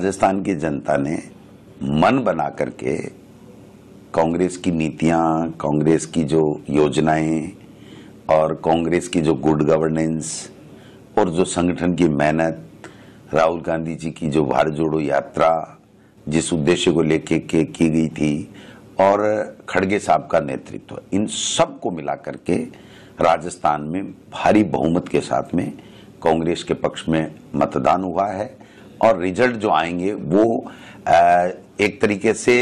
राजस्थान की जनता ने मन बना करके कांग्रेस की नीतियां कांग्रेस की जो योजनाएं और कांग्रेस की जो गुड गवर्नेंस और जो संगठन की मेहनत राहुल गांधी जी की जो भारत जोड़ो यात्रा जिस उद्देश्य को लेके के की गई थी और खड़गे साहब का नेतृत्व इन सब को मिला करके राजस्थान में भारी बहुमत के साथ में कांग्रेस के पक्ष में मतदान हुआ है और रिजल्ट जो आएंगे वो एक तरीके से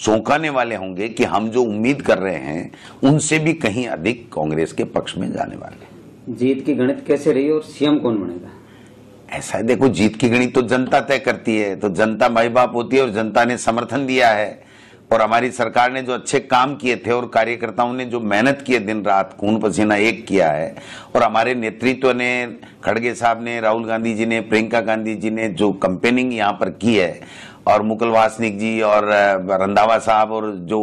चौंकाने वाले होंगे कि हम जो उम्मीद कर रहे हैं उनसे भी कहीं अधिक कांग्रेस के पक्ष में जाने वाले जीत की गणित कैसे रही और सीएम कौन बनेगा ऐसा है देखो जीत की गणित तो जनता तय करती है तो जनता माई बाप होती है और जनता ने समर्थन दिया है और हमारी सरकार ने जो अच्छे काम किए थे और कार्यकर्ताओं ने जो मेहनत किए दिन रात खून पसीना एक किया है और हमारे नेतृत्व ने खड़गे साहब ने राहुल गांधी जी ने प्रियंका गांधी जी ने जो कंपेनिंग यहाँ पर की है और मुकुल वासनिक जी और रंधावा साहब और जो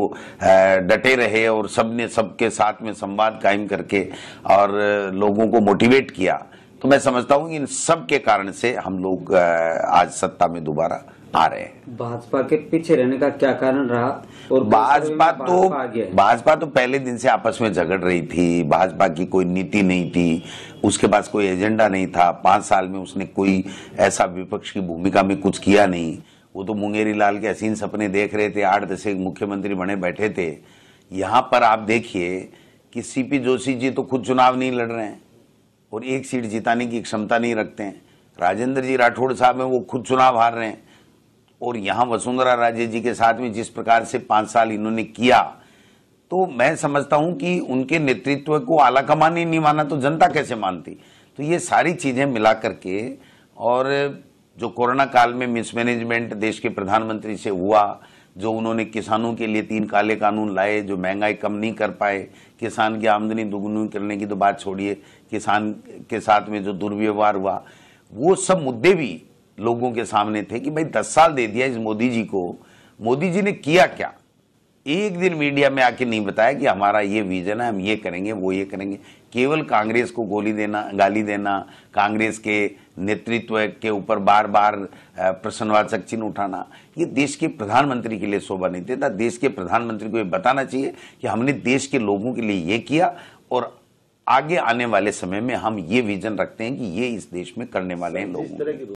डटे रहे और सब ने सबके साथ में संवाद कायम करके और लोगों को मोटिवेट किया तो मैं समझता हूँ इन सब के कारण से हम लोग आज सत्ता में दोबारा आ रहे हैं भाजपा के पीछे रहने का क्या कारण रहा और भाजपा तो भाजपा तो पहले दिन से आपस में झगड़ रही थी भाजपा की कोई नीति नहीं थी उसके पास कोई एजेंडा नहीं था पांच साल में उसने कोई ऐसा विपक्ष की भूमिका में कुछ किया नहीं वो तो मुंगेरी लाल के असीन सपने देख रहे थे आठ दशक मुख्यमंत्री बने बैठे थे यहाँ पर आप देखिए कि सीपी जोशी जी तो खुद चुनाव नहीं लड़ रहे हैं और एक सीट जिताने की क्षमता नहीं रखते हैं राजेंद्र जी राठौड़ साहब हैं वो खुद चुनाव हार रहे हैं और यहां वसुंधरा राजे जी के साथ में जिस प्रकार से पांच साल इन्होंने किया तो मैं समझता हूं कि उनके नेतृत्व को आला कमान ही नहीं माना तो जनता कैसे मानती तो ये सारी चीजें मिला करके और जो कोरोना काल में मिसमैनेजमेंट देश के प्रधानमंत्री से हुआ जो उन्होंने किसानों के लिए तीन काले कानून लाए जो महंगाई कम नहीं कर पाए किसान की आमदनी दुगुनी करने की तो बात छोड़िए किसान के साथ में जो दुर्व्यवहार हुआ वो सब मुद्दे भी लोगों के सामने थे कि भाई दस साल दे दिया इस मोदी जी को मोदी जी ने किया क्या एक दिन मीडिया में आके नहीं बताया कि हमारा ये विजन है हम ये करेंगे वो ये करेंगे केवल कांग्रेस को गोली देना गाली देना कांग्रेस के नेतृत्व के ऊपर बार बार प्रश्नवाचक चिन्ह उठाना ये देश के प्रधानमंत्री के लिए शोभा नहीं देता देश के प्रधानमंत्री को ये बताना चाहिए कि हमने देश के लोगों के लिए ये किया और आगे आने वाले समय में हम ये विजन रखते हैं कि ये इस देश में करने वाले हैं लोग